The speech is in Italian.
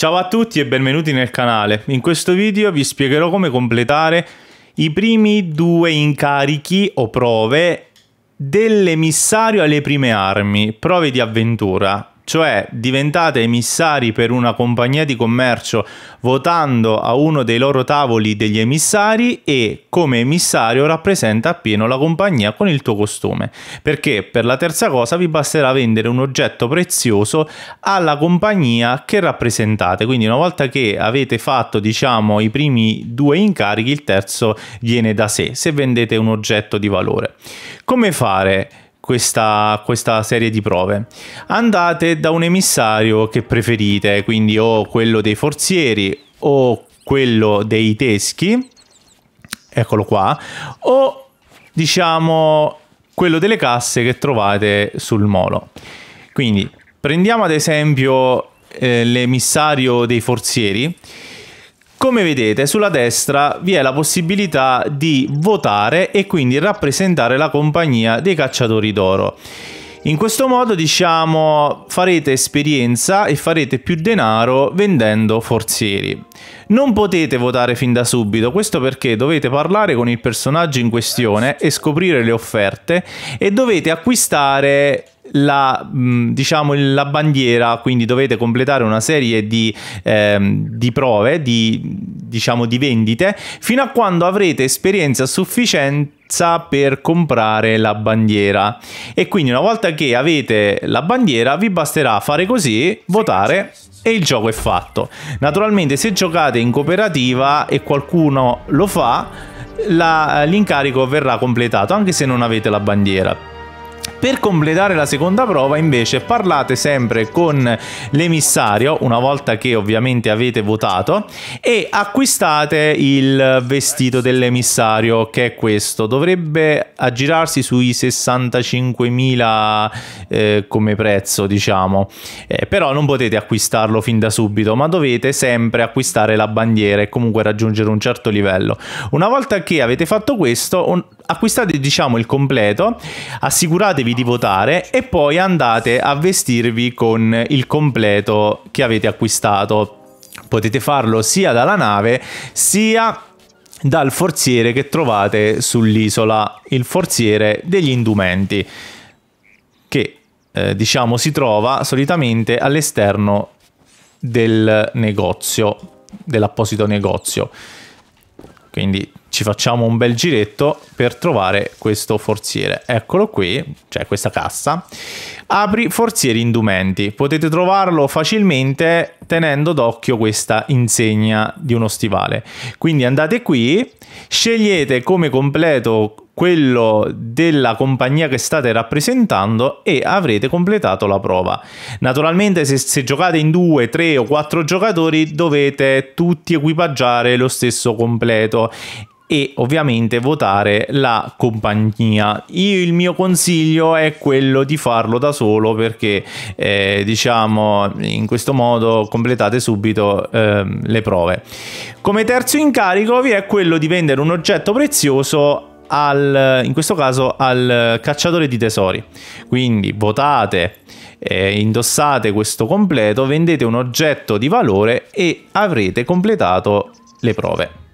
Ciao a tutti e benvenuti nel canale. In questo video vi spiegherò come completare i primi due incarichi o prove dell'emissario alle prime armi, prove di avventura cioè diventate emissari per una compagnia di commercio votando a uno dei loro tavoli degli emissari e come emissario rappresenta appieno la compagnia con il tuo costume, perché per la terza cosa vi basterà vendere un oggetto prezioso alla compagnia che rappresentate, quindi una volta che avete fatto diciamo i primi due incarichi il terzo viene da sé se vendete un oggetto di valore. Come fare? questa, questa, serie di prove. Andate da un emissario che preferite, quindi o quello dei forzieri o quello dei teschi, eccolo qua, o diciamo quello delle casse che trovate sul molo. Quindi prendiamo ad esempio eh, l'emissario dei forzieri come vedete sulla destra vi è la possibilità di votare e quindi rappresentare la compagnia dei cacciatori d'oro. In questo modo diciamo farete esperienza e farete più denaro vendendo forzieri. Non potete votare fin da subito, questo perché dovete parlare con il personaggio in questione e scoprire le offerte e dovete acquistare la, mm, diciamo, la, bandiera, quindi dovete completare una serie di, ehm, di prove, di, diciamo, di vendite, fino a quando avrete esperienza sufficiente per comprare la bandiera e quindi una volta che avete la bandiera vi basterà fare così votare e il gioco è fatto naturalmente se giocate in cooperativa e qualcuno lo fa la, l'incarico verrà completato anche se non avete la bandiera per completare la seconda prova invece parlate sempre con l'emissario una volta che ovviamente avete votato e acquistate il vestito dell'emissario che è questo. Dovrebbe aggirarsi sui 65.000 eh, come prezzo diciamo, eh, però non potete acquistarlo fin da subito ma dovete sempre acquistare la bandiera e comunque raggiungere un certo livello. Una volta che avete fatto questo acquistate diciamo il completo, assicuratevi di votare e poi andate a vestirvi con il completo che avete acquistato. Potete farlo sia dalla nave sia dal forziere che trovate sull'isola, il forziere degli indumenti, che eh, diciamo si trova solitamente all'esterno del negozio, dell'apposito negozio. Quindi ci facciamo un bel giretto per trovare questo forziere. Eccolo qui, cioè questa cassa. Apri forzieri indumenti. Potete trovarlo facilmente tenendo d'occhio questa insegna di uno stivale. Quindi andate qui, scegliete come completo quello della compagnia che state rappresentando e avrete completato la prova. Naturalmente se, se, giocate in due, tre o quattro giocatori dovete tutti equipaggiare lo stesso completo e ovviamente votare la compagnia. Io, il mio consiglio è quello di farlo da solo perché eh, diciamo in questo modo completate subito eh, le prove. Come terzo incarico vi è quello di vendere un oggetto prezioso al, in questo caso al cacciatore di tesori. Quindi votate, eh, indossate questo completo, vendete un oggetto di valore e avrete completato le prove.